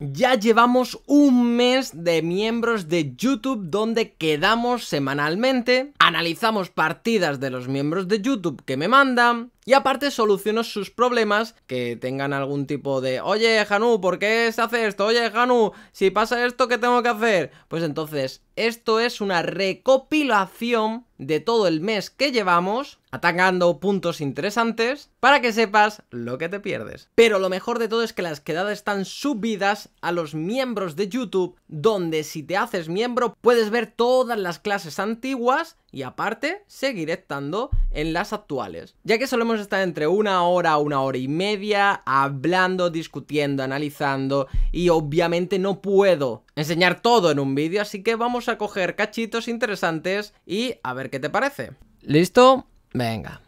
Ya llevamos un mes de miembros de YouTube donde quedamos semanalmente, analizamos partidas de los miembros de YouTube que me mandan, y aparte soluciono sus problemas que tengan algún tipo de, oye Hanu, ¿por qué se hace esto? Oye Hanu, si pasa esto, ¿qué tengo que hacer? Pues entonces, esto es una recopilación de todo el mes que llevamos, atacando puntos interesantes, para que sepas lo que te pierdes. Pero lo mejor de todo es que las quedadas están subidas a los miembros de YouTube, donde si te haces miembro puedes ver todas las clases antiguas y aparte seguiré estando en las actuales, ya que solemos estar entre una hora a una hora y media hablando, discutiendo, analizando y obviamente no puedo enseñar todo en un vídeo, así que vamos a coger cachitos interesantes y a ver qué te parece. ¿Listo? Venga.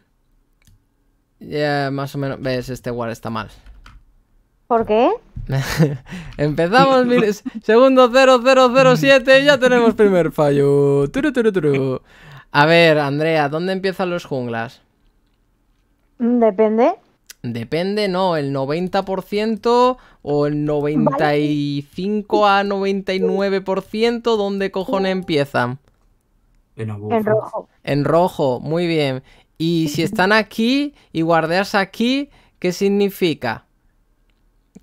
Ya más o menos, ves, este guard está mal. ¿Por qué? Empezamos, mire, segundo 0007 y ya tenemos primer fallo. Turu, turu, turu. A ver, Andrea, ¿dónde empiezan los junglas? Depende. Depende, no, el 90% o el 95 a 99%, ¿dónde cojones empiezan? En, rojo. En rojo, muy bien. Y si están aquí y guardeas aquí, ¿qué significa?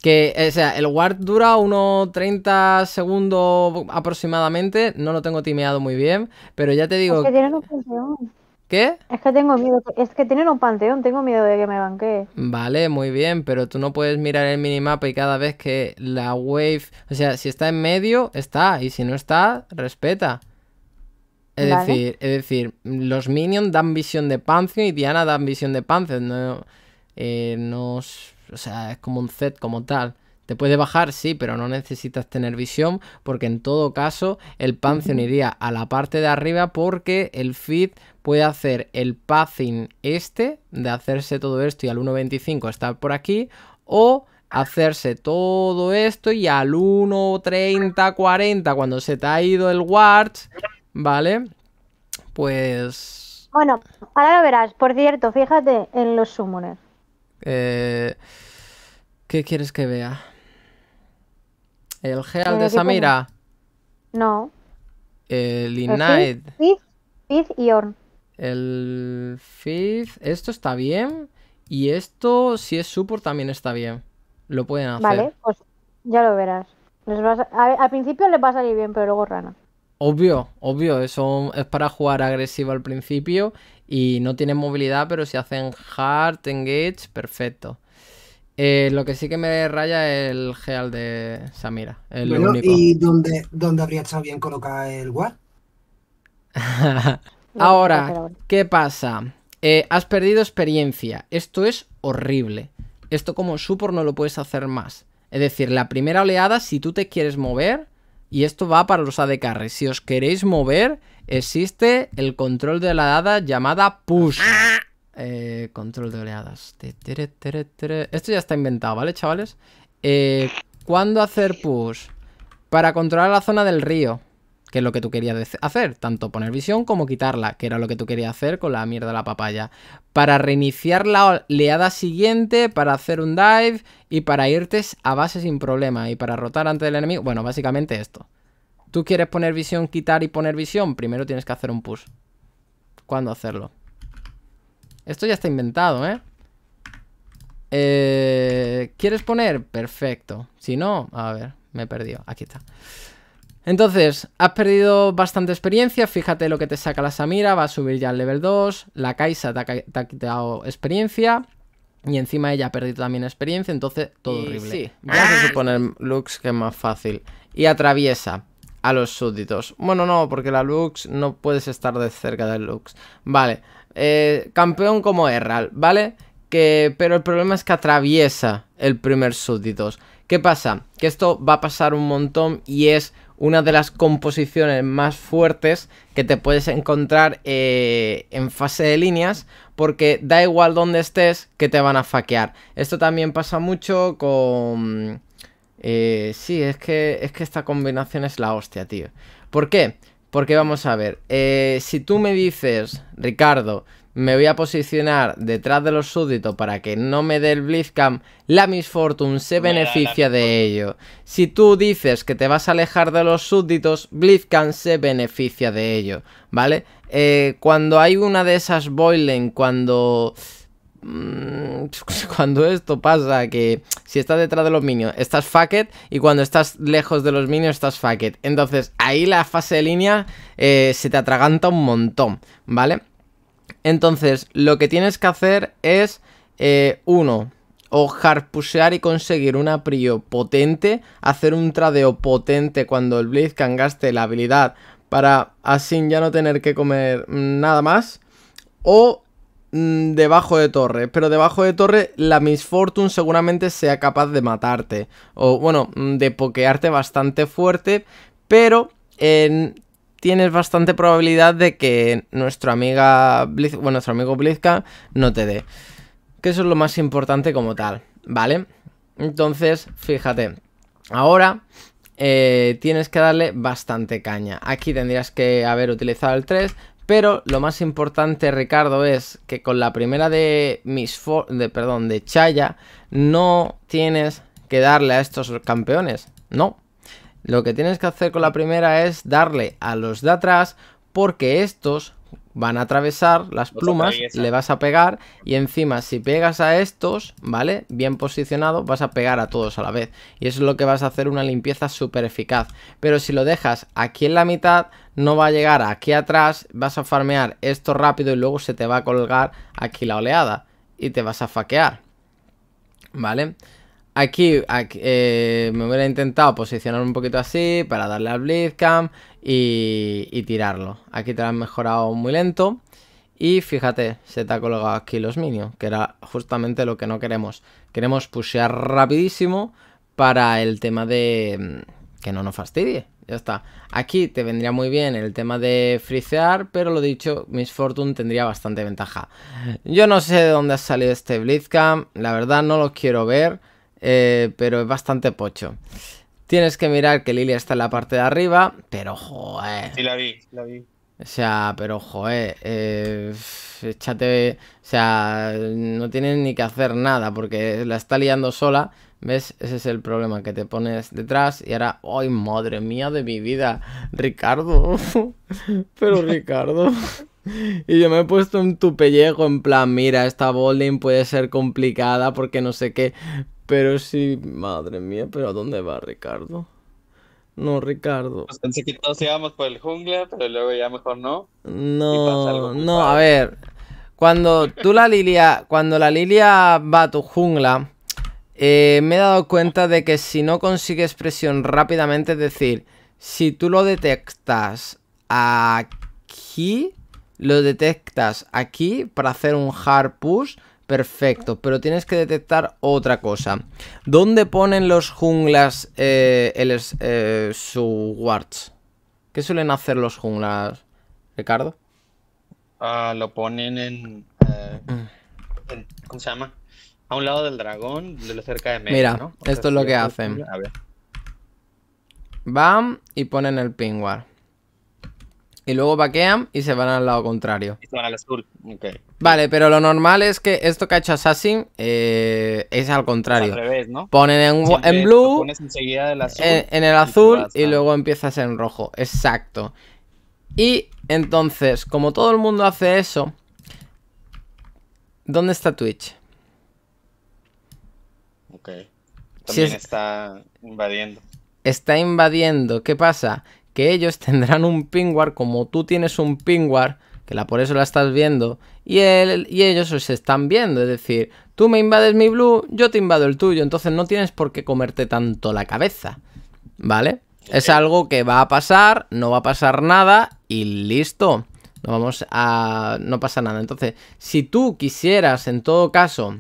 Que, o sea, el ward dura unos 30 segundos aproximadamente. No lo tengo timeado muy bien, pero ya te digo. Es que tienen un panteón. ¿Qué? Es que tengo miedo. Es que tienen un panteón, tengo miedo de que me banquee. Vale, muy bien, pero tú no puedes mirar el minimapa y cada vez que la wave. O sea, si está en medio, está. Y si no está, respeta. Es decir, es decir, los minions dan visión de Pantheon y Diana dan visión de Pantheon. No, eh, nos o sea, es como un set como tal. Te puede bajar, sí, pero no necesitas tener visión porque en todo caso el Pantheon iría a la parte de arriba porque el feed puede hacer el pathing este de hacerse todo esto y al 1.25 estar por aquí o hacerse todo esto y al 1.30, 40 cuando se te ha ido el watch ¿vale? Pues... Bueno, ahora lo verás. Por cierto, fíjate en los summoners. Eh, ¿Qué quieres que vea? ¿El Heal de Samira? No. El Ignite. El Fizz y Orn. El Fizz Esto está bien. Y esto, si es support, también está bien. Lo pueden hacer. Vale, pues ya lo verás. al principio les va a salir bien, pero luego rana. Obvio, obvio, Eso es para jugar agresivo al principio y no tienen movilidad, pero si hacen hard, engage, perfecto. Eh, lo que sí que me raya es el heal de Samira. ¿y dónde, dónde habría estado bien colocar el guard? Ahora, ¿qué pasa? Eh, has perdido experiencia. Esto es horrible. Esto como support no lo puedes hacer más. Es decir, la primera oleada, si tú te quieres mover, y esto va para los AD Si os queréis mover, existe el control de oleadas llamada push. Eh, control de oleadas. Esto ya está inventado, ¿vale, chavales? Eh, ¿Cuándo hacer push? Para controlar la zona del río que es lo que tú querías hacer, tanto poner visión como quitarla, que era lo que tú querías hacer con la mierda de la papaya. Para reiniciar la oleada siguiente, para hacer un dive y para irte a base sin problema y para rotar ante el enemigo. Bueno, básicamente esto. Tú quieres poner visión, quitar y poner visión, primero tienes que hacer un push. ¿Cuándo hacerlo? Esto ya está inventado, ¿eh? Eh, ¿Quieres poner? Perfecto. Si no, a ver, me he perdido. Aquí está. Entonces, has perdido bastante experiencia, fíjate lo que te saca la Samira, va a subir ya al level 2, la Kaisa te ha, quitado experiencia, y encima ella ha perdido también experiencia, entonces todo horrible. Sí. Vamos a ah, suponer, Lux, que es más fácil. Y atraviesa a los súbditos. Bueno, no, porque la Lux no puedes estar de cerca del Lux. Vale. Eh, campeón como Erral, ¿vale? Que, pero el problema es que atraviesa el primer súbditos. ¿Qué pasa? Que esto va a pasar un montón y es una de las composiciones más fuertes que te puedes encontrar eh, en fase de líneas, porque da igual donde estés que te van a faquear. Esto también pasa mucho con... Eh, sí, es que, es que esta combinación es la hostia, tío. ¿Por qué? Porque vamos a ver, eh, si tú me dices, Ricardo, me voy a posicionar detrás de los súbditos para que no me dé el Blitzcam, la Misfortune se beneficia de ello. Si tú dices que te vas a alejar de los súbditos, Blizzcam se beneficia de ello, ¿vale? Eh, cuando hay una de esas boiling, cuando... Mm, cuando esto pasa, que si estás detrás de los minions estás fucked y cuando estás lejos de los minions estás fucked. Entonces ahí la fase de línea eh, se te atraganta un montón, ¿vale? Entonces, lo que tienes que hacer es, eh, uno, o harpusear y conseguir una prio potente, hacer un tradeo potente cuando el can gaste la habilidad para así ya no tener que comer nada más, o mm, debajo de torre, pero debajo de torre la misfortune seguramente sea capaz de matarte, o bueno, mm, de pokearte bastante fuerte, pero... en tienes bastante probabilidad de que nuestra amiga bueno, nuestro amigo Blizka no te dé. Que eso es lo más importante como tal, ¿vale? Entonces, fíjate, ahora eh, tienes que darle bastante caña. Aquí tendrías que haber utilizado el 3, pero lo más importante, Ricardo, es que con la primera de mis de, perdón, de Chaya, no tienes que darle a estos campeones. No, lo que tienes que hacer con la primera es darle a los de atrás porque estos van a atravesar las plumas, le vas a pegar y encima si pegas a estos, ¿vale? Bien posicionado, vas a pegar a todos a la vez. Y eso es lo que vas a hacer una limpieza súper eficaz. Pero si lo dejas aquí en la mitad, no va a llegar aquí atrás, vas a farmear esto rápido y luego se te va a colgar aquí la oleada y te vas a faquear, ¿vale? vale Aquí, eh, me hubiera intentado posicionar un poquito así para darle al Blitzcam y, tirarlo. Aquí te lo han mejorado muy lento. Y fíjate, se te ha colgado aquí los minions, que era justamente lo que no queremos. Queremos pushear rapidísimo para el tema de... Mm, que no nos fastidie. Ya está. Aquí te vendría muy bien el tema de frisear, pero lo dicho, Miss Fortune tendría bastante ventaja. Yo no sé de dónde ha salido este Blitzcam. la verdad no lo quiero ver. Eh, pero es bastante pocho. Tienes que mirar que Lilia está en la parte de arriba, pero joder. Sí, la vi, O sea, pero joder, eh, échate, o sea, no tienes ni que hacer nada porque la está liando sola, ¿ves? Ese es el problema, que te pones detrás y ahora, ¡ay, madre mía de mi vida! Ricardo, pero Ricardo... Y yo me he puesto en tu pellejo, en plan, mira, esta bowling puede ser complicada porque no sé qué. Pero sí, madre mía, pero ¿a dónde va Ricardo? No, Ricardo. Pues pensé que todos íbamos por el jungla, pero luego ya mejor no. No, no, a ver. Cuando tú la Lilia, cuando la Lilia va a tu jungla, eh, me he dado cuenta de que si no consigues presión rápidamente, es decir, si tú lo detectas aquí, lo detectas aquí para hacer un hard push, Perfecto, pero tienes que detectar otra cosa. ¿Dónde ponen los junglas eh, el, eh, su wards? ¿Qué suelen hacer los junglas, Ricardo? Ah, lo ponen eh, mm. en, ¿Cómo se llama? A un lado del dragón, de cerca de medio. Mira, esto es lo que hacen. A y ponen el pingüar y luego vaquean y se van al lado contrario. al Vale, pero lo normal es que esto que ha hecho Assassin eh, es al contrario. al revés, ¿no? Ponen en, blue, en, el azul y, empieza luego empiezas en rojo. Exacto. Y entonces, como todo el mundo hace eso, ¿dónde está Twitch? Ok. También está invadiendo. Está invadiendo. ¿Qué pasa? que ellos tendrán un pinguar como tú tienes un pinguar, que la, por eso la estás viendo, y, él, y ellos os están viendo. Es decir, tú me invades mi blue, yo te invado el tuyo, entonces no tienes por qué comerte tanto la cabeza. ¿Vale? Es eh. algo que va a pasar, no va a pasar nada y listo. No vamos a. No pasa nada. Entonces, si tú quisieras, en todo caso,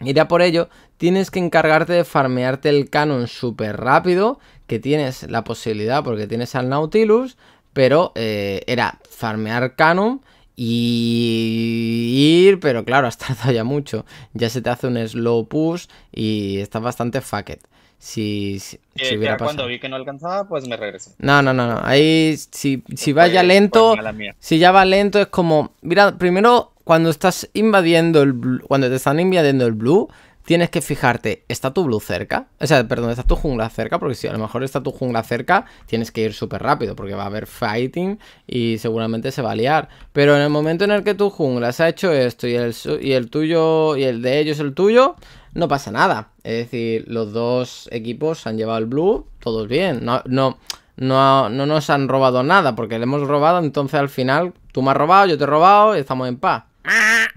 ir a por ello, tienes que encargarte de farmearte el canon súper rápido, que tienes la posibilidad porque tienes al Nautilus, pero eh, era farmear canon y ir, pero claro, hasta tardado ya mucho, ya se te hace un slow push y estás bastante fucked. Si, si, eh, hubiera pasado. cuando vi que no alcanzaba, pues me regresé. No, no, no, no. Ahí, si, si va lento, si ya va lento, es como, mira, primero cuando estás invadiendo el, cuando te están invadiendo el blue, tienes que fijarte, ¿está tu blue cerca? O sea, perdón, ¿está tu jungla cerca? Porque si a lo mejor está tu jungla cerca, tienes que ir súper rápido, porque va a haber fighting y seguramente se va a liar. Pero en el momento en el que tu jungla se ha hecho esto y el, tuyo y el de ellos el tuyo, no pasa nada. Es decir, los dos equipos han llevado el blue, todos bien. No, no, no, no nos han robado nada, porque le hemos robado, entonces al final tú me has robado, yo te he robado y estamos en paz.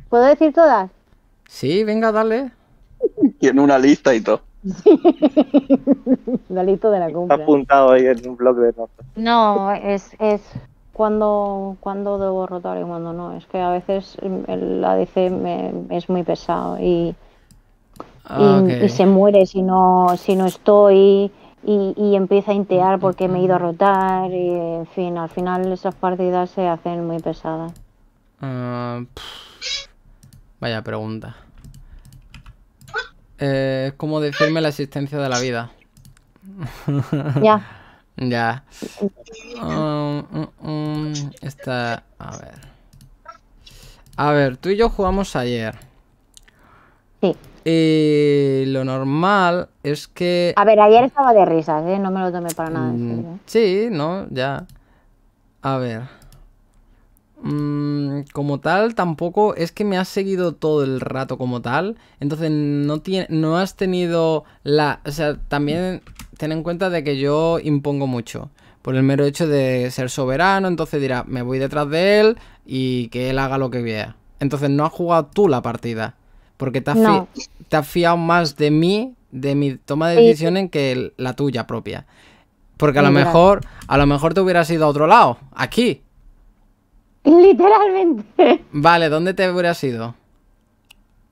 ¿Puedo decir todas? Sí, venga, dale en una lista y todo. la lista de la compra. Está apuntado ahí en un blog de notas. No, es, es cuando, cuando debo rotar y cuando no. Es que a veces el ADC es muy pesado ah, y, se muere si no, si no estoy. Y, empieza a intear porque me he ido a rotar y en fin, al final esas partidas se hacen muy pesadas. Ah, vaya pregunta. Eh, ¿Cómo decirme la existencia de la vida? Ya. ya. Mm, mm, mm, esta... A ver. A ver, tú y yo jugamos ayer. Sí. Y lo normal es que... A ver, ayer estaba de risa, ¿eh? No me lo tomé para nada. ¿eh? Sí, no, ya. A ver. Mm, como tal, tampoco es que me has seguido todo el rato como tal. Entonces no, tiene, no has tenido la... O sea, también ten en cuenta de que yo impongo mucho. Por el mero hecho de ser soberano, entonces dirá, me voy detrás de él y que él haga lo que vea. Entonces no has jugado tú la partida. Porque te has, te fiado más de mí, de mi toma de decisiones, que la tuya propia. Porque a lo mejor, a lo mejor te hubieras ido a otro lado, aquí, Literalmente. Vale, ¿dónde te hubieras ido?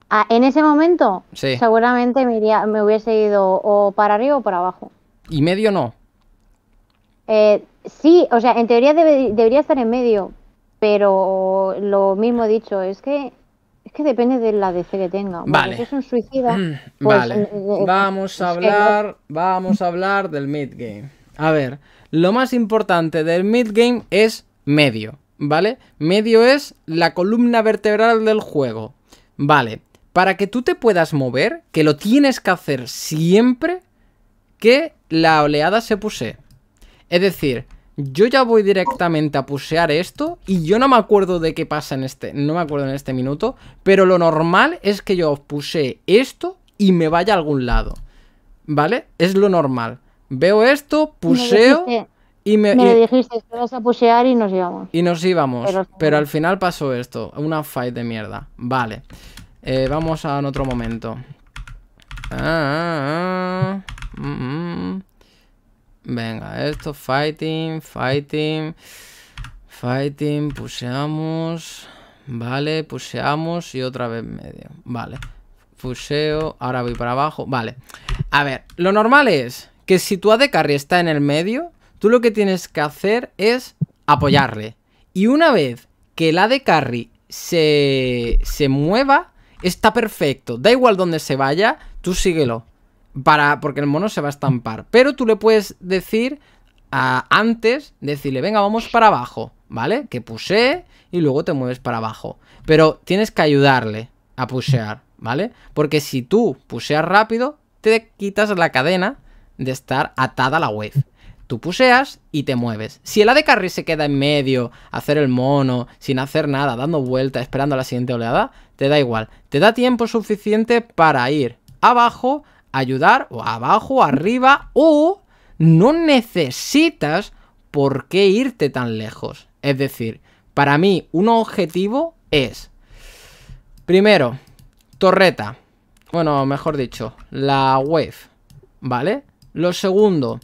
Ah, en ese momento, seguramente me, me hubiese ido o para arriba o para abajo. ¿Y medio no? Eh, sí, o sea, en teoría debería estar en medio, pero lo mismo dicho, es que es que depende de la DC que tenga. Vale. Si es un suicida. Mm, pues, vale. Eh, eh, vamos a hablar, vamos a hablar del mid game. A ver, lo más importante del mid game es medio. ¿vale? Medio es la columna vertebral del juego, ¿vale? Para que tú te puedas mover, que lo tienes que hacer siempre que la oleada se puse. Es decir, yo ya voy directamente a pusear esto y yo no me acuerdo de qué pasa en este, no me acuerdo en este minuto, pero lo normal es que yo puse esto y me vaya a algún lado, ¿vale? Es lo normal. Veo esto, puseo... Y me, dijiste, que vas a pusear y nos íbamos. Y nos íbamos. Pero, al final pasó esto. Una fight de mierda. Vale. Eh, vamos a en otro momento. Ah, ah, ah. Mm, mm. Venga, esto. Fighting, fighting. Fighting, puseamos. Vale, puseamos y otra vez medio. Vale. Puseo, ahora voy para abajo. Vale. A ver, lo normal es que si tu AD carry está en el medio Tú lo que tienes que hacer es apoyarle. Y una vez que la de carry se, se mueva, está perfecto. Da igual donde se vaya, tú síguelo. Para, porque el mono se va a estampar. Pero tú le puedes decir antes, decirle, venga, vamos para abajo, ¿vale? Que puse y luego te mueves para abajo. Pero tienes que ayudarle a pusear, ¿vale? Porque si tú puseas rápido, te quitas la cadena de estar atada a la web. Tú puseas y te mueves. Si el de Carry se queda en medio, hacer el mono, sin hacer nada, dando vueltas, esperando la siguiente oleada, te da igual. Te da tiempo suficiente para ir abajo, ayudar, o abajo, arriba, o no necesitas por qué irte tan lejos. Es decir, para mí un objetivo es, primero, torreta, bueno, mejor dicho, la wave, ¿vale? Lo segundo,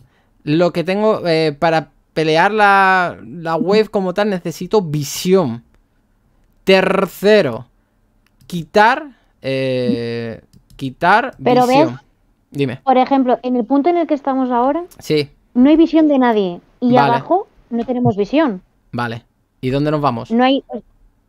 lo que tengo eh, para pelear la, la wave como tal, necesito visión. Tercero, quitar. Eh, quitar Pero visión. Dime. Por ejemplo, en el punto en el que estamos ahora, sí. no hay visión de nadie. Y abajo no tenemos visión. Vale. ¿Y dónde nos vamos? No hay. Pues,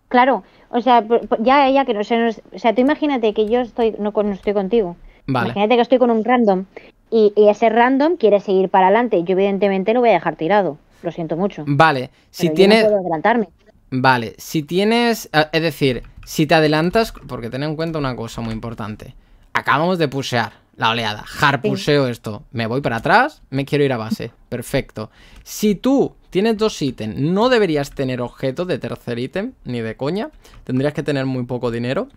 claro, o sea, ya, ya que no sé O sea, tú imagínate que yo estoy, no, no estoy contigo. Vale. Imagínate que estoy con un random y, ese random quiere seguir para adelante. Yo evidentemente lo voy a dejar tirado. Lo siento mucho. Vale, si tienes... adelantarme. Vale, si tienes... Eh, es decir, si te adelantas... Porque ten en cuenta una cosa muy importante. Acabamos de pusear la oleada. Harpuseo puseo esto. Me voy para atrás, me quiero ir a base. Perfecto. Si tú tienes dos ítems, no deberías tener objetos de tercer ítem, ni de coña. Tendrías que tener muy poco dinero.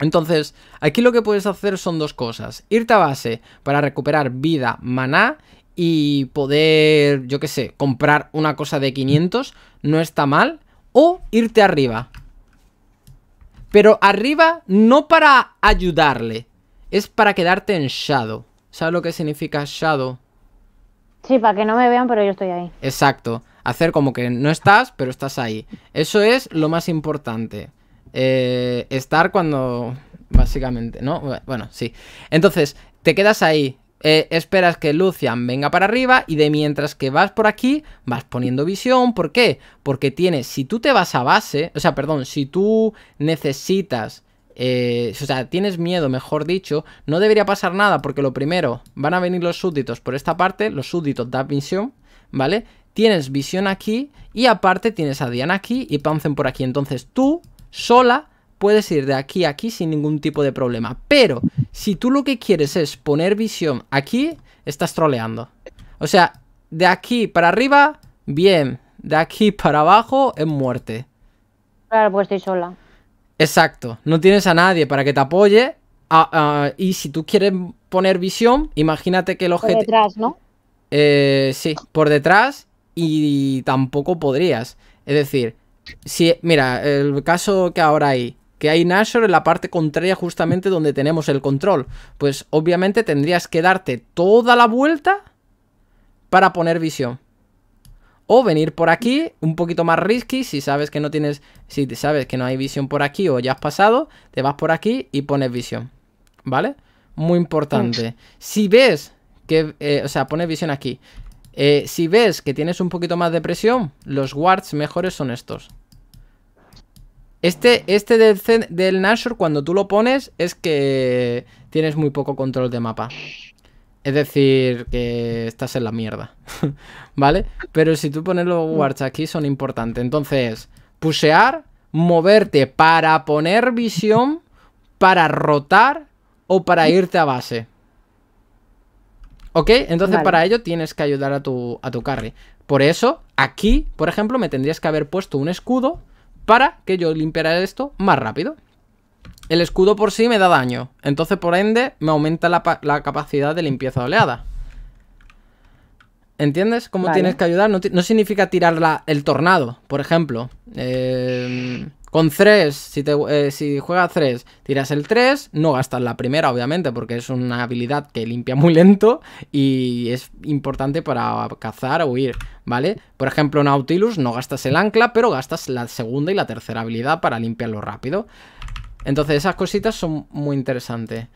Entonces, aquí lo que puedes hacer son dos cosas. Irte a base para recuperar vida, maná y poder, yo qué sé, comprar una cosa de 500. No está mal. O irte arriba. Pero arriba no para ayudarle. Es para quedarte en shadow. ¿Sabes lo que significa shadow? Sí, para que no me vean, pero yo estoy ahí. Exacto. Hacer como que no estás, pero estás ahí. Eso es lo más importante. Eh, estar cuando... Básicamente, ¿no? Bueno, sí. Entonces, te quedas ahí, eh, esperas que Lucian venga para arriba y de mientras que vas por aquí, vas poniendo visión. ¿Por qué? Porque tienes, si tú te vas a base, o sea, perdón, si tú necesitas, eh, o sea, tienes miedo, mejor dicho, no debería pasar nada porque lo primero, van a venir los súbditos por esta parte, los súbditos da visión, ¿vale? Tienes visión aquí y aparte tienes a Diana aquí y Pouncen por aquí. Entonces tú sola puedes ir de aquí a aquí sin ningún tipo de problema. Pero si tú lo que quieres es poner visión aquí, estás troleando. O sea, de aquí para arriba, bien. De aquí para abajo, es muerte. Claro, pues estoy sola. Exacto. No tienes a nadie para que te apoye. Ah, ah, y si tú quieres poner visión, imagínate que el objeto... Por detrás, ¿no? Eh, sí, por detrás y tampoco podrías. Es decir, mira, el caso que ahora hay, que hay Nashor en la parte contraria justamente donde tenemos el control, pues obviamente tendrías que darte toda la vuelta para poner visión. O venir por aquí, un poquito más risky, si sabes que no tienes, si sabes que no hay visión por aquí o ya has pasado, te vas por aquí y pones visión. ¿Vale? Muy importante. Si ves que, eh, o sea, pones visión aquí. Eh, si ves que tienes un poquito más de presión, los wards mejores son estos. Este, este del, Nashor, cuando tú lo pones, es que tienes muy poco control de mapa. Es decir, que estás en la mierda. ¿Vale? Pero si tú pones los mm. wards aquí, son importantes. Entonces, pusear, moverte para poner visión, para rotar o para mm. irte a base. ¿Ok? Entonces, para ello tienes que ayudar a tu, a tu carry. Por eso, aquí, por ejemplo, me tendrías que haber puesto un escudo para que yo limpiara esto más rápido. El escudo por sí me da daño, entonces por ende me aumenta la, capacidad de limpieza oleada. ¿Entiendes? ¿Cómo tienes que ayudar? No, significa tirar el tornado, por ejemplo. Eh, con 3, si, eh, juegas 3, tiras el 3, no gastas la primera, obviamente, porque es una habilidad que limpia muy lento y es importante para cazar o huir, ¿vale? Por ejemplo, Nautilus no gastas el ancla, pero gastas la segunda y la tercera habilidad para limpiarlo rápido. Entonces esas cositas son muy interesantes.